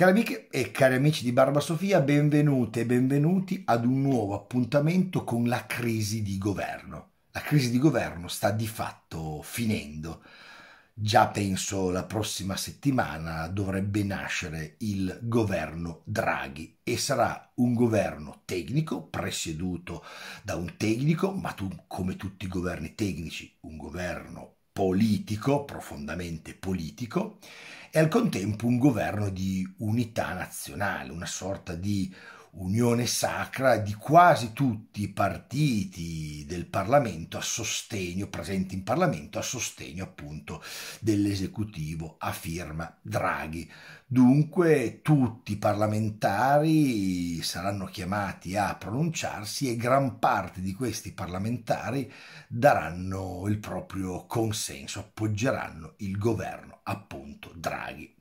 Cari amiche e cari amici di Barba Sofia, benvenute e benvenuti ad un nuovo appuntamento con la crisi di governo. La crisi di governo sta di fatto finendo. Già penso la prossima settimana dovrebbe nascere il governo Draghi e sarà un governo tecnico presieduto da un tecnico, ma tu, come tutti i governi tecnici, un governo politico, profondamente politico e al contempo un governo di unità nazionale, una sorta di unione sacra di quasi tutti i partiti del Parlamento a sostegno, presenti in Parlamento, a sostegno appunto dell'esecutivo a firma Draghi. Dunque tutti i parlamentari saranno chiamati a pronunciarsi e gran parte di questi parlamentari daranno il proprio consenso, appoggeranno il governo appunto Draghi.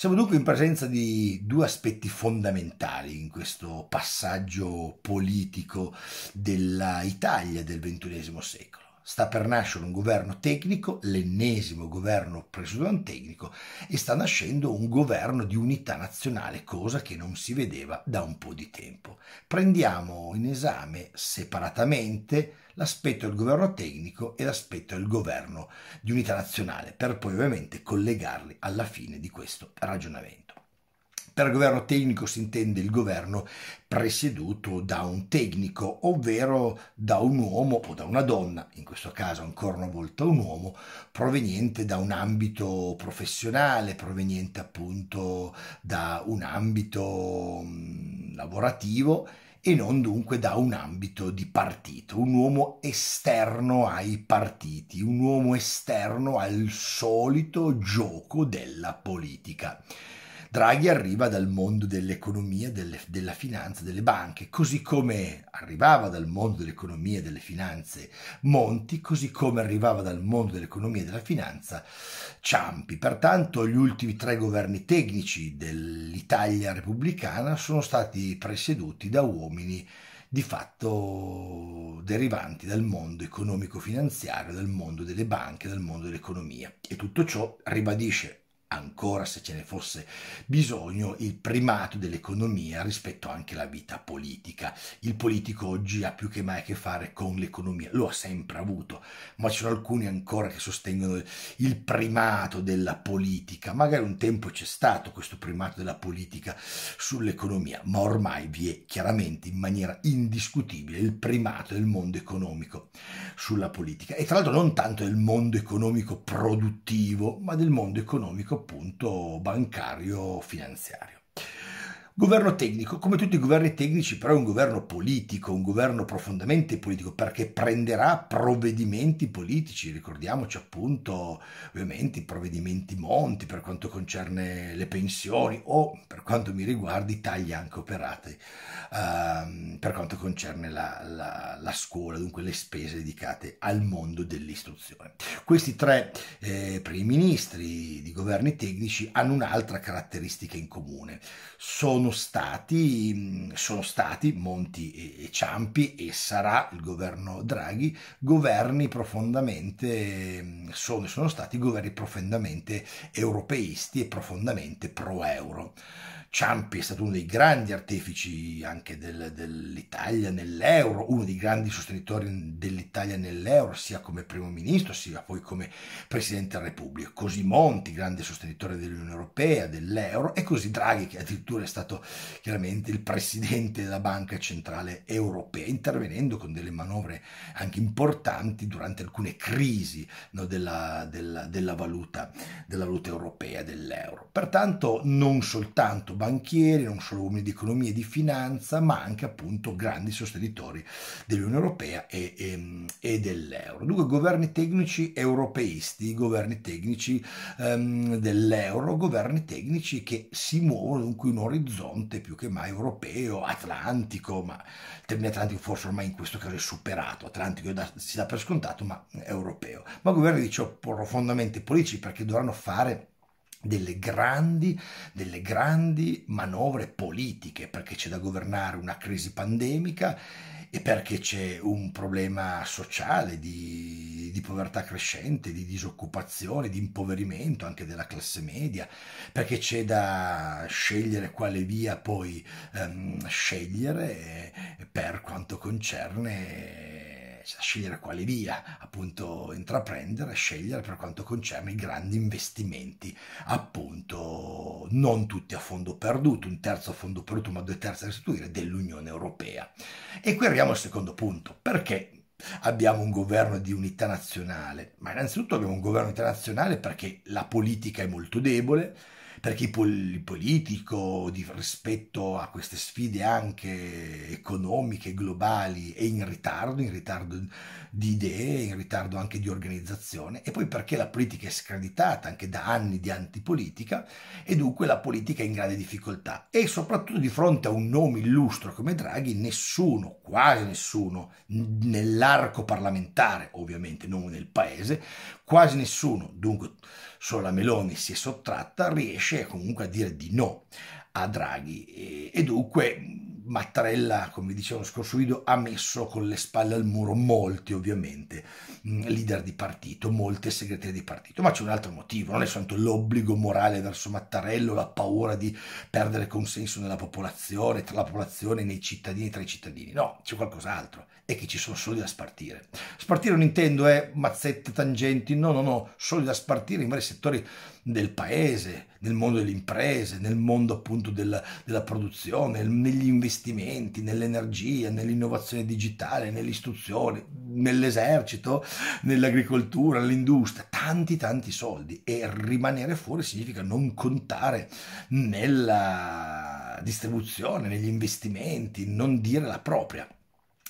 Siamo dunque in presenza di due aspetti fondamentali in questo passaggio politico dell'Italia del XXI secolo sta per nascere un governo tecnico, l'ennesimo governo preso da un tecnico, e sta nascendo un governo di unità nazionale, cosa che non si vedeva da un po' di tempo. Prendiamo in esame separatamente l'aspetto del governo tecnico e l'aspetto del governo di unità nazionale, per poi ovviamente collegarli alla fine di questo ragionamento. Per governo tecnico si intende il governo presieduto da un tecnico, ovvero da un uomo o da una donna, in questo caso ancora una volta un uomo, proveniente da un ambito professionale, proveniente appunto da un ambito mm, lavorativo e non dunque da un ambito di partito, un uomo esterno ai partiti, un uomo esterno al solito gioco della politica. Draghi arriva dal mondo dell'economia, delle, della finanza, delle banche, così come arrivava dal mondo dell'economia e delle finanze Monti, così come arrivava dal mondo dell'economia e della finanza Ciampi. Pertanto gli ultimi tre governi tecnici dell'Italia repubblicana sono stati presieduti da uomini di fatto derivanti dal mondo economico-finanziario, dal mondo delle banche, dal mondo dell'economia. E tutto ciò ribadisce ancora se ce ne fosse bisogno, il primato dell'economia rispetto anche alla vita politica. Il politico oggi ha più che mai a che fare con l'economia, lo ha sempre avuto, ma ci sono alcuni ancora che sostengono il primato della politica. Magari un tempo c'è stato questo primato della politica sull'economia, ma ormai vi è chiaramente in maniera indiscutibile il primato del mondo economico sulla politica. E tra l'altro non tanto del mondo economico produttivo, ma del mondo economico appunto bancario finanziario. Governo tecnico, come tutti i governi tecnici, però è un governo politico, un governo profondamente politico, perché prenderà provvedimenti politici, ricordiamoci appunto ovviamente i provvedimenti Monti per quanto concerne le pensioni o per quanto mi riguarda i tagli anche operati ehm, per quanto concerne la, la, la, scuola, dunque le spese dedicate al mondo dell'istruzione. Questi tre eh, primi ministri di governi tecnici hanno un'altra caratteristica in comune, sono sono stati, sono stati Monti e Ciampi e sarà il governo Draghi, governi profondamente, sono, sono stati governi profondamente europeisti e profondamente pro-euro. Ciampi è stato uno dei grandi artefici anche del, dell'Italia nell'euro, uno dei grandi sostenitori dell'Italia nell'euro, sia come primo ministro sia poi come presidente della Repubblica. Così Monti, grande sostenitore dell'Unione Europea, dell'euro, e così Draghi, che addirittura è stato chiaramente il presidente della Banca Centrale Europea, intervenendo con delle manovre anche importanti durante alcune crisi no, della, della, della, valuta, della valuta europea, dell'euro. Pertanto non soltanto banchieri, non solo uomini di economia e di finanza, ma anche appunto grandi sostenitori dell'Unione Europea e, e, ehm, e dell'euro. Dunque governi tecnici europeisti, governi tecnici ehm, dell'euro, governi tecnici che si muovono dunque in un orizzonte orizzonte più che mai europeo, atlantico, ma il termine atlantico forse ormai in questo caso è superato, atlantico da, si dà per scontato, ma europeo. Ma governi, dicevo, profondamente politici perché dovranno fare delle grandi, delle grandi manovre politiche perché c'è da governare una crisi pandemica e perché c'è un problema sociale di, di, povertà crescente, di disoccupazione, di impoverimento anche della classe media, perché c'è da scegliere quale via poi ehm, scegliere eh, per quanto concerne da scegliere quale via appunto intraprendere, scegliere per quanto concerne i grandi investimenti, appunto non tutti a fondo perduto, un terzo a fondo perduto ma due terzi a restituire dell'Unione Europea. E qui arriviamo al secondo punto, perché abbiamo un governo di unità nazionale, ma innanzitutto abbiamo un governo internazionale perché la politica è molto debole, perché il politico di, rispetto a queste sfide anche economiche, globali, è in ritardo, in ritardo di idee, in ritardo anche di organizzazione, e poi perché la politica è screditata anche da anni di antipolitica e dunque la politica è in grande difficoltà e soprattutto di fronte a un nome illustro come Draghi nessuno, quasi nessuno, nell'arco parlamentare ovviamente, non nel paese, quasi nessuno, dunque solo la Meloni si è sottratta, riesce riesce comunque a dire di no a Draghi e, e dunque Mattarella, come dicevo dicevamo scorso video, ha messo con le spalle al muro molti, ovviamente, mm, leader di partito, molte segretarie di partito, ma c'è un altro motivo, non è soltanto l'obbligo morale verso Mattarello, la paura di perdere consenso nella popolazione, tra la popolazione, nei cittadini, tra i cittadini, no, c'è qualcos'altro, è che ci sono soldi da spartire. Spartire non intendo eh, mazzette, tangenti, no, no, no, soldi da spartire in vari settori nel paese, nel mondo delle imprese, nel mondo appunto della, della produzione, negli investimenti, nell'energia, nell'innovazione digitale, nell'istruzione, nell'esercito, nell'agricoltura, nell'industria, tanti tanti soldi e rimanere fuori significa non contare nella distribuzione, negli investimenti, non dire la propria.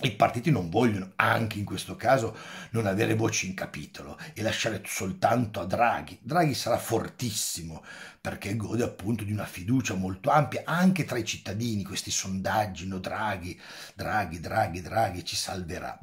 I partiti non vogliono, anche in questo caso, non avere voci in capitolo e lasciare soltanto a Draghi. Draghi sarà fortissimo perché gode appunto di una fiducia molto ampia anche tra i cittadini. Questi sondaggi, no Draghi, Draghi, Draghi, Draghi ci salverà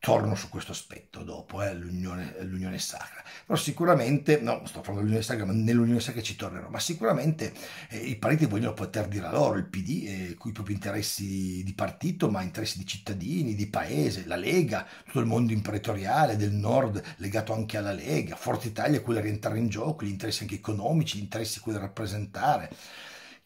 torno su questo aspetto dopo, eh, l'unione, l'unione, sacra. Però sicuramente, no, sto parlando dell'unione sacra, ma nell'unione sacra ci tornerò, ma sicuramente eh, i partiti vogliono poter dire a loro, il PD, eh, i propri interessi di partito, ma interessi di cittadini, di paese, la Lega, tutto il mondo imprenditoriale del nord legato anche alla Lega, Forza Italia, quella di rientrare in gioco, gli interessi anche economici, gli interessi quelli da rappresentare.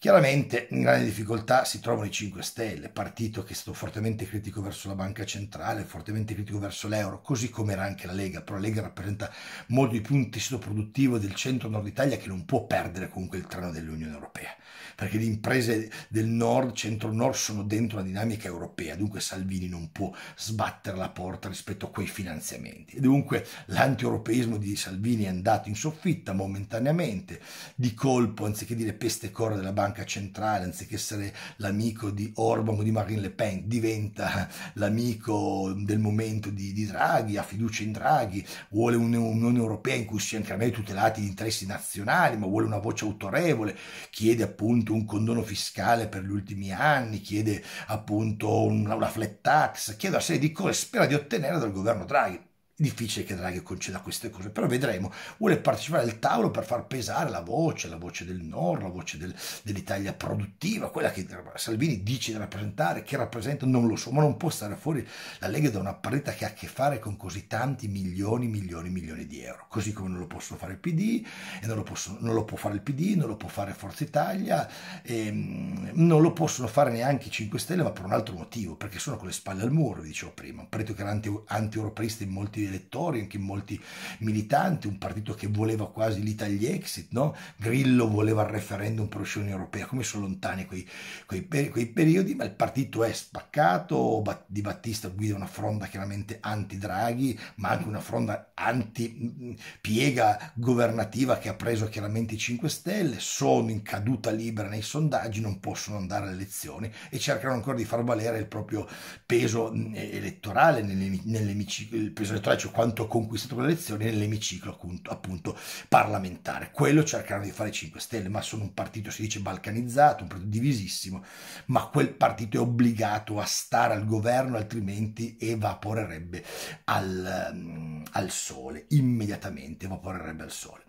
Chiaramente in grande difficoltà si trovano i 5 Stelle, partito che è stato fortemente critico verso la banca centrale, fortemente critico verso l'euro, così come era anche la Lega, però la Lega rappresenta molto di più un tessuto produttivo del centro-nord Italia che non può perdere comunque il treno dell'Unione Europea, perché le imprese del nord, centro-nord sono dentro la dinamica europea, dunque Salvini non può sbattere la porta rispetto a quei finanziamenti. E dunque l'anti-europeismo di Salvini è andato in soffitta momentaneamente, di colpo, anziché dire peste e cora della banca, banca centrale, anziché essere l'amico di Orban o di Marine Le Pen, diventa l'amico del momento di, di Draghi, ha fiducia in Draghi, vuole un'Unione Europea in cui siano chiaramente tutelati gli interessi nazionali, ma vuole una voce autorevole, chiede appunto un condono fiscale per gli ultimi anni, chiede appunto una, una flat tax, chiede una serie di cose, spera di ottenere dal governo Draghi difficile che Draghi conceda queste cose, però vedremo. Vuole partecipare al tavolo per far pesare la voce, la voce del nord, la voce del, dell'Italia produttiva, quella che Salvini dice di rappresentare, che rappresenta, non lo so, ma non può stare fuori la Lega da una partita che ha a che fare con così tanti milioni, milioni, milioni di euro. Così come non lo possono fare il PD, e non, lo, possono, non lo può fare il PD, non lo può fare Forza Italia, ehm, non lo possono fare neanche i 5 Stelle, ma per un altro motivo, perché sono con le spalle al muro, vi dicevo prima, un partito che era anti, anti-europeista in molti elettori, anche molti militanti, un partito che voleva quasi l'Italia Exit, no? Grillo voleva il referendum per l'Unione Europea, come sono lontani quei, quei, quei, periodi, ma il partito è spaccato, Di Battista guida una fronda chiaramente anti-Draghi, ma anche una fronda anti-piega governativa che ha preso chiaramente i 5 Stelle, sono in caduta libera nei sondaggi, non possono andare alle elezioni e cercano ancora di far valere il proprio peso mm, elettorale, nelle, nelle, il peso elettorale cioè quanto conquistato con le elezioni nell'emiciclo appunto, appunto, parlamentare. Quello cercheranno di fare 5 Stelle, ma sono un partito, si dice, balcanizzato, un partito divisissimo, ma quel partito è obbligato a stare al governo, altrimenti evaporerebbe al, mm, al sole, immediatamente evaporerebbe al sole.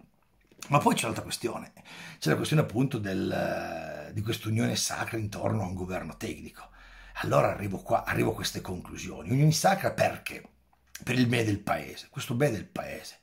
Ma poi c'è l'altra questione, c'è la questione appunto del, eh, di quest'unione sacra intorno a un governo tecnico. Allora arrivo, qua, arrivo a queste conclusioni. Unione sacra perché? per il bene del paese, questo bene del paese.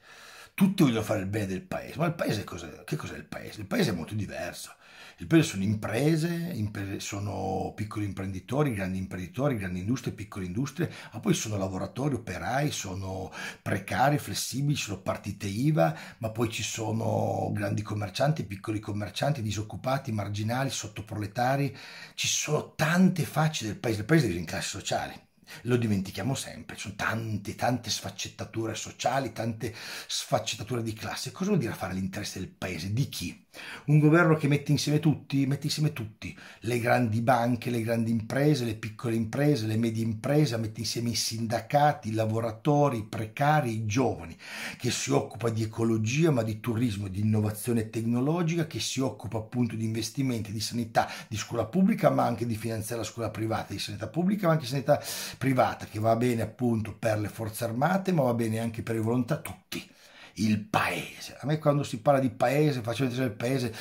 Tutti vogliono fare il bene del paese, ma il paese cos'è? Che cos'è il paese? Il paese è molto diverso. Il paese sono imprese, imprese, sono piccoli imprenditori, grandi imprenditori, grandi industrie, piccole industrie, ma poi sono lavoratori, operai, sono precari, flessibili, sono partite IVA, ma poi ci sono grandi commercianti, piccoli commercianti, disoccupati, marginali, sottoproletari. Ci sono tante facce del paese, il paese è in classi sociali lo dimentichiamo sempre, ci sono tante, tante sfaccettature sociali, tante sfaccettature di classe. Cosa vuol dire fare l'interesse del paese? Di chi? Un governo che mette insieme tutti, mette insieme tutti, le grandi banche, le grandi imprese, le piccole imprese, le medie imprese, mette insieme i sindacati, i lavoratori, i precari, i giovani, che si occupa di ecologia, ma di turismo, di innovazione tecnologica, che si occupa appunto di investimenti, di sanità, di scuola pubblica, ma anche di finanziare la scuola privata, di sanità pubblica, ma anche di sanità privata, che va bene appunto per le forze armate, ma va bene anche per i volontari, tutti il paese. A me quando si parla di paese, faccio entrare il paese,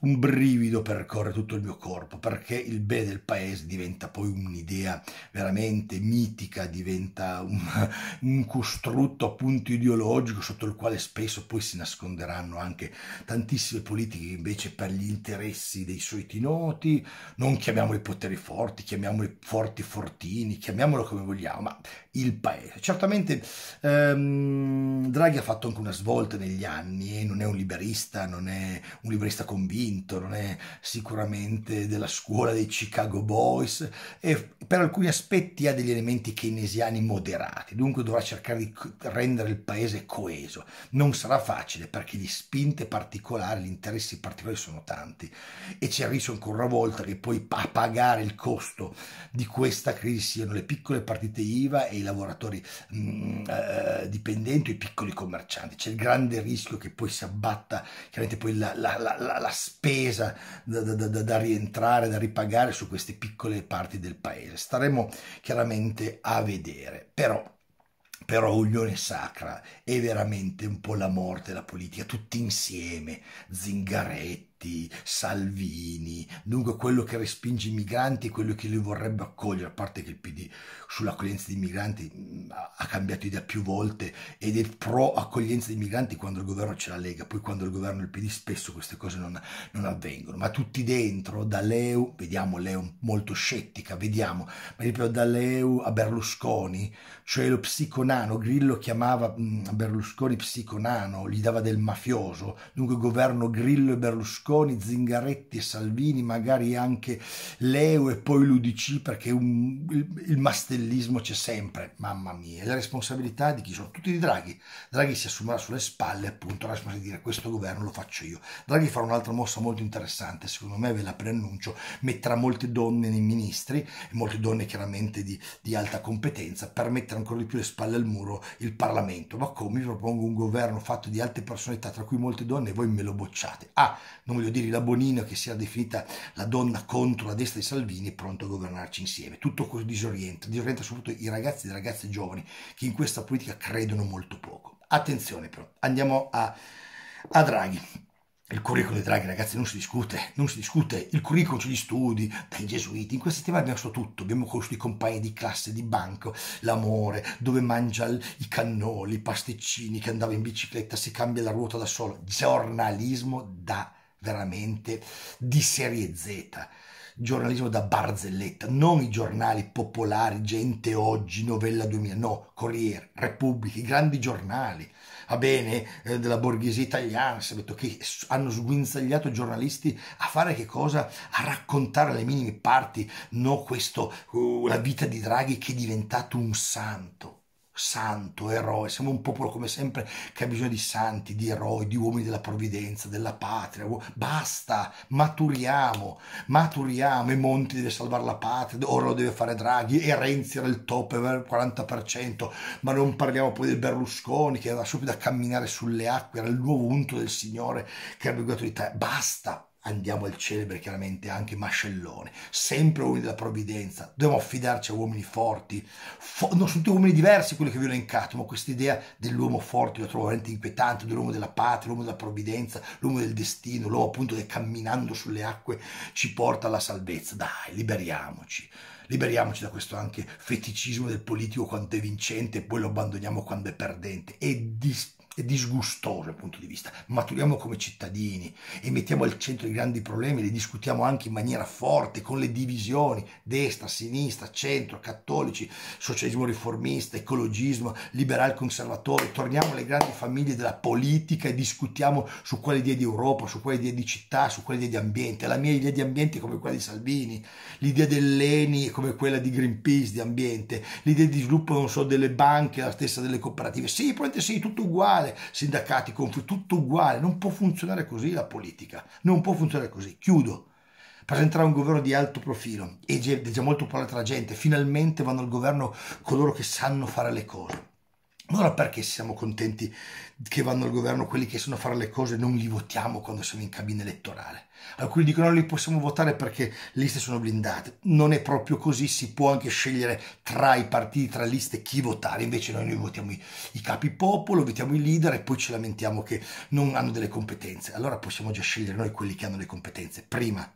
un brivido percorre tutto il mio corpo, perché il bene del paese diventa poi un'idea veramente mitica, diventa un, un costrutto appunto ideologico sotto il quale spesso poi si nasconderanno anche tantissime politiche che invece per gli interessi dei soliti noti, non chiamiamo i poteri forti, chiamiamo i forti fortini, chiamiamolo come vogliamo, ma il paese. Certamente ehm, Draghi ha fatto anche una svolte negli anni, e eh? non è un liberista, non è un liberista convinto, non è sicuramente della scuola dei Chicago Boys e per alcuni aspetti ha degli elementi keynesiani moderati, dunque dovrà cercare di rendere il paese coeso. Non sarà facile perché le spinte particolari, gli interessi particolari sono tanti e c'è il rischio ancora una volta che poi a pagare il costo di questa crisi siano le piccole partite IVA e i lavoratori mh, mm, eh, dipendenti o i piccoli commercianti c'è il grande rischio che poi si abbatta chiaramente poi la, la, la, la spesa da, da, da, da, rientrare, da ripagare su queste piccole parti del paese. Staremo chiaramente a vedere, però però Unione Sacra è veramente un po' la morte della politica, tutti insieme, Zingaretti, Giorgetti, Salvini, dunque quello che respinge i migranti, quello che li vorrebbe accogliere, a parte che il PD sull'accoglienza dei migranti mm, ha cambiato idea più volte ed è pro accoglienza dei migranti quando il governo ce la Lega, poi quando il governo il PD spesso queste cose non, non avvengono, ma tutti dentro, da Leu, vediamo Leu molto scettica, vediamo, ma proprio da Leu a Berlusconi, cioè lo psiconano, Grillo chiamava mh, mm, Berlusconi psiconano, gli dava del mafioso, dunque governo Grillo e Berlusconi Berlusconi, Zingaretti, Salvini, magari anche Leo e poi l'Udc perché un, il, il, mastellismo c'è sempre, mamma mia, la responsabilità di chi sono tutti di Draghi. Draghi si assumerà sulle spalle appunto la responsabilità di dire questo governo lo faccio io. Draghi farà un'altra mossa molto interessante, secondo me ve la preannuncio, metterà molte donne nei ministri, molte donne chiaramente di, di alta competenza, per mettere ancora di più le spalle al muro il Parlamento. Ma come? vi propongo un governo fatto di alte personalità, tra cui molte donne, e voi me lo bocciate. Ah, non come lo dire la Bonino che si era definita la donna contro la destra di Salvini, pronto a governarci insieme. Tutto questo disorienta, disorienta soprattutto i ragazzi e le ragazze giovani che in questa politica credono molto poco. Attenzione però, andiamo a, a Draghi. Il curriculum di Draghi, ragazzi, non si discute, non si discute. Il curriculum gli studi, dai gesuiti, in questi temi abbiamo visto tutto. Abbiamo conosciuto i compagni di classe, di banco, l'amore, dove mangia i cannoli, i pasticcini, che andava in bicicletta, si cambia la ruota da solo. Giornalismo da veramente di serie Z, giornalismo da barzelletta, non i giornali popolari, gente oggi, novella 2000, no, Corriere, Repubblica, i grandi giornali, va bene, eh, della borghesia italiana, detto, che hanno sguinzagliato giornalisti a fare che cosa? A raccontare le minime parti, no questo, uh, la vita di Draghi che è diventato un santo santo, eroe, siamo un popolo come sempre che ha bisogno di santi, di eroi, di uomini della provvidenza, della patria. Oh, basta, maturiamo, maturiamo. E Monti deve salvare la patria, ora lo deve fare Draghi e Renzi era il top il 40%, ma non parliamo poi del Berlusconi che era subito a camminare sulle acque, era il nuovo unto del Signore che era guidato l'Italia. Basta, andiamo al celebre chiaramente anche Mascellone, sempre uomini della provvidenza, dobbiamo affidarci a uomini forti, fo non sono tutti uomini diversi quelli che vi ho elencato, ma questa idea dell'uomo forte la trovo veramente inquietante, dell'uomo della patria, l'uomo della provvidenza, l'uomo del destino, l'uomo appunto che camminando sulle acque ci porta alla salvezza, dai, liberiamoci. Liberiamoci da questo anche feticismo del politico quando è vincente e poi lo abbandoniamo quando è perdente. È dispiacevole è disgustoso dal punto di vista. Maturiamo come cittadini e mettiamo al centro i grandi problemi, li discutiamo anche in maniera forte con le divisioni destra, sinistra, centro, cattolici, socialismo riformista, ecologismo, liberal conservatore. Torniamo alle grandi famiglie della politica e discutiamo su quale idea di Europa, su quale idea di città, su quale idea di ambiente. La mia idea di ambiente è come quella di Salvini, l'idea dell'ENI è come quella di Greenpeace di ambiente, l'idea di sviluppo, non so, delle banche, la stessa delle cooperative. Sì, probabilmente sì, tutto uguale uguale, sindacati, conf, tutto uguale, non può funzionare così la politica, non può funzionare così. Chiudo. Presenterà un governo di alto profilo e già molto parlata la gente, finalmente vanno al governo coloro che sanno fare le cose. Allora perché siamo contenti che vanno al governo quelli che sono a fare le cose e non li votiamo quando siamo in cabina elettorale? Alcuni dicono non li possiamo votare perché le liste sono blindate. Non è proprio così, si può anche scegliere tra i partiti, tra liste chi votare. Invece noi, noi votiamo i, i capi popolo, votiamo i leader e poi ci lamentiamo che non hanno delle competenze. Allora possiamo già scegliere noi quelli che hanno le competenze. Prima,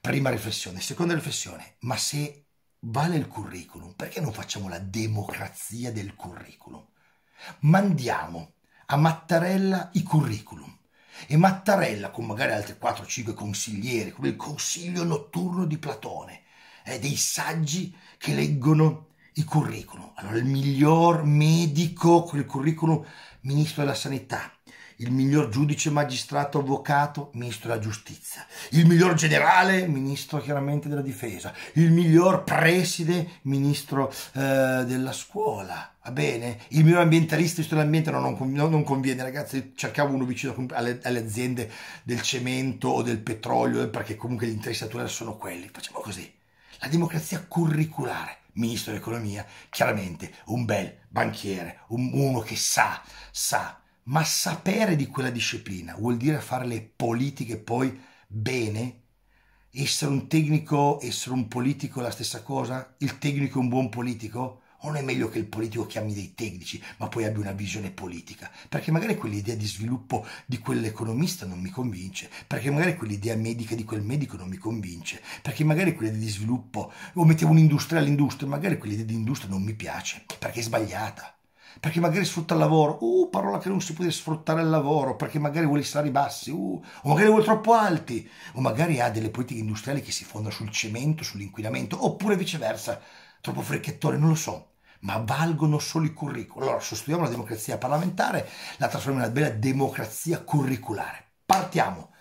prima riflessione. Seconda riflessione, ma se vale il curriculum, perché non facciamo la democrazia del curriculum? Mandiamo a Mattarella i curriculum e Mattarella, con magari altri 4-5 consiglieri, come il consiglio notturno di Platone, eh, dei saggi che leggono i curriculum. Allora, il miglior medico con il curriculum, ministro della sanità, il miglior giudice, magistrato, avvocato, ministro della giustizia, il miglior generale, ministro chiaramente della difesa, il miglior preside, ministro eh, della scuola, va bene? Il miglior ambientalista, ministro dell'ambiente, no, non, non, conviene, ragazzi, cercavo uno vicino alle, alle, aziende del cemento o del petrolio, eh, perché comunque gli interessi naturali sono quelli, facciamo così. La democrazia curriculare, ministro dell'economia, chiaramente un bel banchiere, un, uno che sa, sa ma sapere di quella disciplina vuol dire fare le politiche poi bene? Essere un tecnico, essere un politico è la stessa cosa? Il tecnico è un buon politico? O non è meglio che il politico chiami dei tecnici, ma poi abbia una visione politica? Perché magari quell'idea di sviluppo di quell'economista non mi convince, perché magari quell'idea medica di quel medico non mi convince, perché magari quell'idea di sviluppo, o mettiamo un'industria all'industria, magari quell'idea di industria non mi piace, perché è sbagliata perché magari sfrutta il lavoro, uh, parola che non si può sfruttare il lavoro, perché magari vuole salari bassi, uh, o magari vuole troppo alti, o magari ha delle politiche industriali che si fondano sul cemento, sull'inquinamento, oppure viceversa, troppo fricchettone, non lo so ma valgono solo i curriculum. Allora, sostituiamo la democrazia parlamentare, la trasformiamo in una bella democrazia curriculare. Partiamo.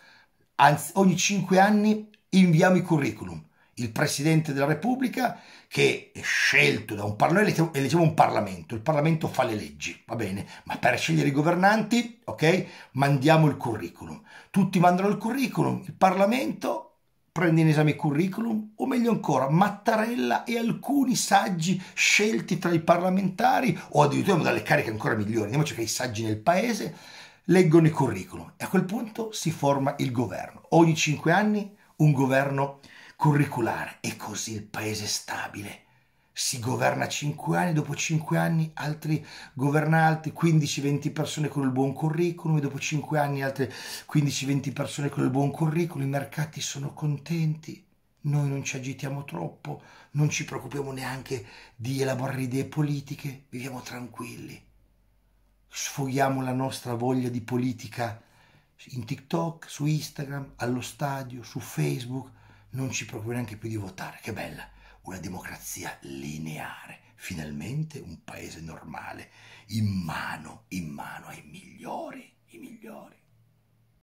Anzi, ogni cinque anni inviamo i curriculum il Presidente della Repubblica che è scelto da un Parlamento, eleggiamo un Parlamento, il Parlamento fa le leggi, va bene, ma per scegliere i governanti, ok, mandiamo il curriculum. Tutti mandano il curriculum, il Parlamento prende in esame il curriculum, o meglio ancora, Mattarella e alcuni saggi scelti tra i parlamentari, o addirittura dalle cariche ancora migliori, andiamo a cercare i saggi nel paese, leggono il curriculum e a quel punto si forma il governo. Ogni cinque anni un governo curriculare e così il paese è stabile. Si governa 5 anni, dopo 5 anni altri governa altri 15-20 persone con il buon curriculum e dopo 5 anni altre 15-20 persone con il buon curriculum, i mercati sono contenti, noi non ci agitiamo troppo, non ci preoccupiamo neanche di elaborare idee politiche, viviamo tranquilli, sfoghiamo la nostra voglia di politica in TikTok, su Instagram, allo stadio, su Facebook non ci propone neanche più di votare. Che bella! Una democrazia lineare, finalmente un paese normale, in mano, in mano ai migliori, i migliori.